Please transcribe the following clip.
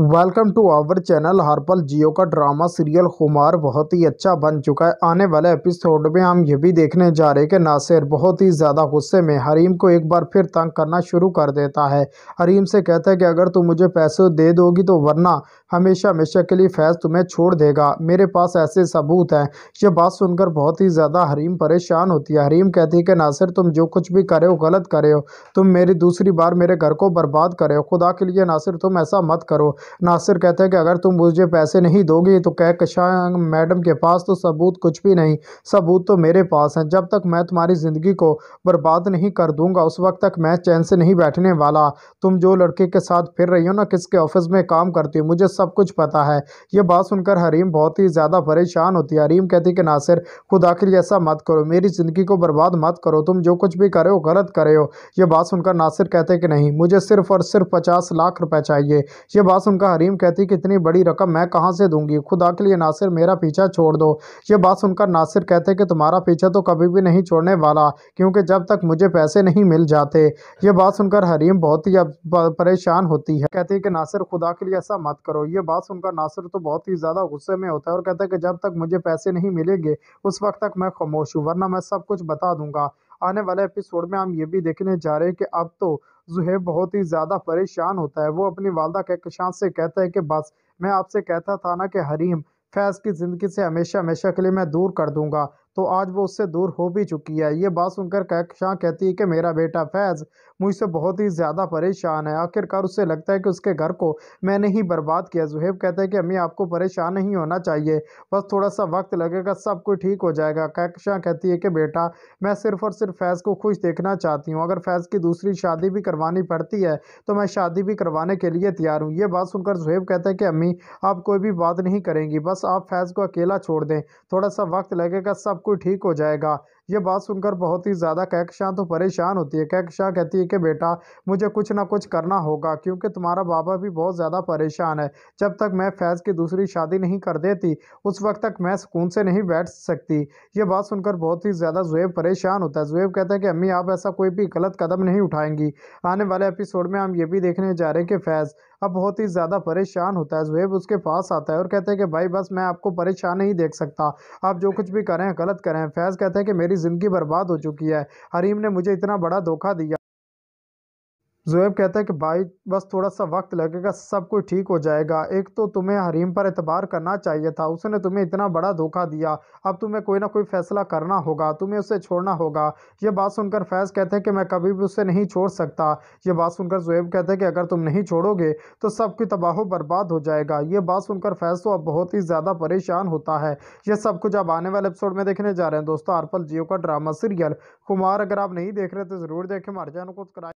welcome to our channel Harpal Geo का drama serial खुमार बहुत ही अच्छा बन चुका है आने वाले एपिसोड में हम ये भी देखने जा रहे हैं कि नासिर बहुत ही ज़्यादा गुस्से में हरीम को एक बार फिर तंग करना शुरू कर देता है हरीम से कहता है कि अगर तुम मुझे पैसे दे दोगी तो वरना हमेशा हमेशा के लिए फैज़ तुम्हें छोड़ देगा मेरे पास ऐसे सबूत हैं ये बात सुनकर बहुत ही ज़्यादा हरीम परेशान होती है हरीम कहती है कि नासिर तुम जो कुछ भी करे हो गलत करे हो तुम मेरी दूसरी बार मेरे घर को बर्बाद करे हो खुदा के लिए नासिर तुम ऐसा मत करो नासिर कहते हैं कि अगर तुम मुझे पैसे नहीं दोगी तो कह कहकशां मैडम के पास तो सबूत कुछ भी नहीं सबूत तो मेरे पास हैं जब तक मैं तुम्हारी ज़िंदगी को बर्बाद नहीं कर दूंगा उस वक्त तक मैं चैन से नहीं बैठने वाला तुम जो लड़के के साथ फिर रही हो ना किसके ऑफिस में काम करती हो मुझे सब कुछ पता है ये बात सुनकर हरीम बहुत ही ज़्यादा परेशान होती है हरीम कहती कि नासिर खुद आखिर ऐसा मत करो मेरी ज़िंदगी को बर्बाद मत करो तुम जो कुछ भी करे हो गलत करे हो यह बात सुनकर नासिर कहते कि नहीं मुझे सिर्फ और सिर्फ पचास लाख रुपए चाहिए यह बात सुन कुलसुम हरीम कहती कि इतनी बड़ी रकम मैं कहाँ से दूंगी खुदा के लिए नासिर मेरा पीछा छोड़ दो ये बात सुनकर नासिर कहते कि तुम्हारा पीछा तो कभी भी नहीं छोड़ने वाला क्योंकि जब तक मुझे पैसे नहीं मिल जाते ये बात सुनकर हरीम बहुत ही परेशान होती है कहती है कि नासिर खुदा के लिए ऐसा मत करो ये बात सुनकर नासिर तो बहुत ही ज़्यादा गुस्से में होता है और कहता है कि जब तक मुझे पैसे नहीं मिलेंगे उस वक्त तक मैं खामोश हूँ वरना मैं सब कुछ बता दूंगा आने वाले एपिसोड में हम ये भी देखने जा रहे हैं कि अब तो जुहेब बहुत ही ज़्यादा परेशान होता है वो अपनी वालदा कहकशान से कहता है कि बस मैं आपसे कहता था ना कि हरीम फैज़ की ज़िंदगी से हमेशा हमेशा के लिए मैं दूर कर दूंगा तो आज वो उससे दूर हो भी चुकी है ये बात सुनकर शाह कहती है कि मेरा बेटा फैज़ मुझसे बहुत ही ज़्यादा परेशान है आखिरकार उसे लगता है कि उसके घर को मैंने ही बर्बाद किया जुहेब कहते हैं कि अम्मी आपको परेशान नहीं होना चाहिए बस थोड़ा सा वक्त लगेगा सब कुछ ठीक हो जाएगा कैकशां कहती है कि बेटा मैं सिर्फ़ और सिर्फ फैज़ को खुश देखना चाहती हूँ अगर फैज़ की दूसरी शादी भी करवानी पड़ती है तो मैं शादी भी करवाने के लिए तैयार हूँ ये बात सुनकर जुहेब कहते हैं कि अम्मी आप कोई भी बात नहीं करेंगी बस आप फैज़ को अकेला छोड़ दें थोड़ा सा वक्त लगेगा सब कुछ ठीक हो जाएगा ये बात सुनकर बहुत ही ज़्यादा कैकशां तो परेशान होती है कैकशां कहती है कि बेटा मुझे कुछ ना कुछ करना होगा क्योंकि तुम्हारा बाबा भी बहुत ज़्यादा परेशान है जब तक मैं फैज़ की दूसरी शादी नहीं कर देती उस वक्त तक मैं सुकून से नहीं बैठ सकती ये बात सुनकर बहुत ही ज़्यादा जुएब परेशान होता है जुएब कहते हैं कि अम्मी आप ऐसा कोई भी गलत कदम नहीं उठाएंगी आने वाले एपिसोड में हम ये भी देखने जा रहे हैं कि फैज़ अब बहुत ही ज़्यादा परेशान होता है जुएब उसके पास आता है और कहते हैं कि भाई बस मैं आपको परेशान नहीं देख सकता आप जो कुछ भी करें गलत करें फैज़ कहते हैं कि मेरी मेरी ज़िंदगी बर्बाद हो चुकी है हरीम ने मुझे इतना बड़ा धोखा दिया जोएब कहता है कि भाई बस थोड़ा सा वक्त लगेगा सब कुछ ठीक हो जाएगा एक तो तुम्हें हरीम पर एतबार करना चाहिए था उसने तुम्हें इतना बड़ा धोखा दिया अब तुम्हें कोई ना कोई फ़ैसला करना होगा तुम्हें उसे छोड़ना होगा यह बात सुनकर फैज़ कहते हैं कि मैं कभी भी उसे नहीं छोड़ सकता ये बात सुनकर जोएब कहते हैं कि अगर तुम नहीं छोड़ोगे तो सब की तबाह बर्बाद हो जाएगा ये बात सुनकर फैज़ तो अब बहुत ही ज़्यादा परेशान होता है यह सब कुछ अब आने वाले एपिसोड में देखने जा रहे हैं दोस्तों आरपल जियो का ड्रामा सीरियल कुमार अगर आप नहीं देख रहे तो ज़रूर देखें हमारे चैनल को